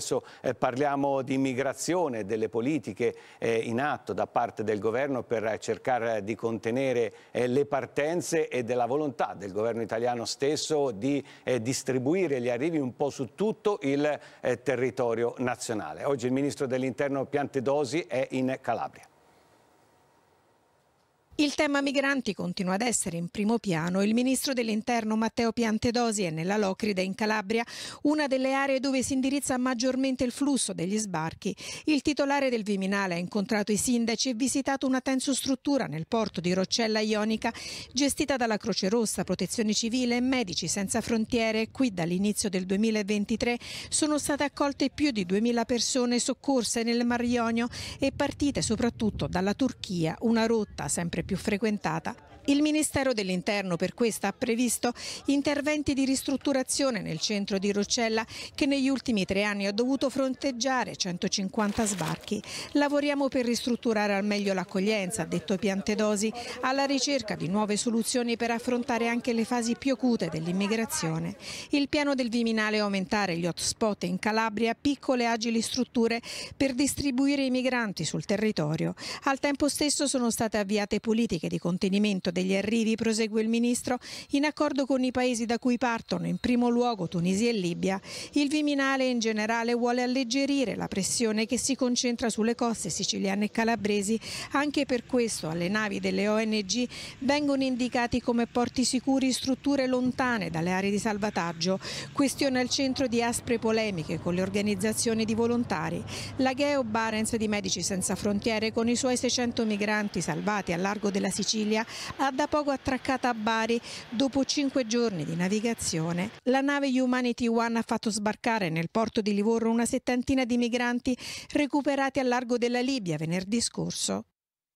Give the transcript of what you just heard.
Adesso eh, parliamo di immigrazione, delle politiche eh, in atto da parte del governo per cercare di contenere eh, le partenze e della volontà del governo italiano stesso di eh, distribuire gli arrivi un po' su tutto il eh, territorio nazionale. Oggi il ministro dell'interno Piantedosi è in Calabria. Il tema migranti continua ad essere in primo piano. Il ministro dell'Interno Matteo Piantedosi è nella Locride in Calabria, una delle aree dove si indirizza maggiormente il flusso degli sbarchi. Il titolare del Viminale ha incontrato i sindaci e visitato una tenso struttura nel porto di Roccella Ionica, gestita dalla Croce Rossa, Protezione Civile e Medici Senza Frontiere. Qui dall'inizio del 2023 sono state accolte più di 2.000 persone soccorse nel Mar Ionio e partite soprattutto dalla Turchia, una rotta sempre più più frequentata il Ministero dell'Interno per questa ha previsto interventi di ristrutturazione nel centro di Roccella che negli ultimi tre anni ha dovuto fronteggiare 150 sbarchi. Lavoriamo per ristrutturare al meglio l'accoglienza, ha detto Piantedosi, alla ricerca di nuove soluzioni per affrontare anche le fasi più acute dell'immigrazione. Il piano del Viminale è aumentare gli hotspot in Calabria, piccole e agili strutture per distribuire i migranti sul territorio. Al tempo stesso sono state avviate politiche di contenimento miglioramento degli arrivi, prosegue il ministro, in accordo con i paesi da cui partono, in primo luogo Tunisia e Libia. Il Viminale in generale vuole alleggerire la pressione che si concentra sulle coste siciliane e calabresi. Anche per questo alle navi delle ONG vengono indicati come porti sicuri strutture lontane dalle aree di salvataggio. Questione al centro di aspre polemiche con le organizzazioni di volontari. La Gheo Barents di Medici Senza Frontiere con i suoi 600 migranti salvati al largo della Sicilia ha da poco attraccato a Bari. Dopo cinque giorni di navigazione, la nave Humanity One ha fatto sbarcare nel porto di Livorno una settantina di migranti recuperati al largo della Libia venerdì scorso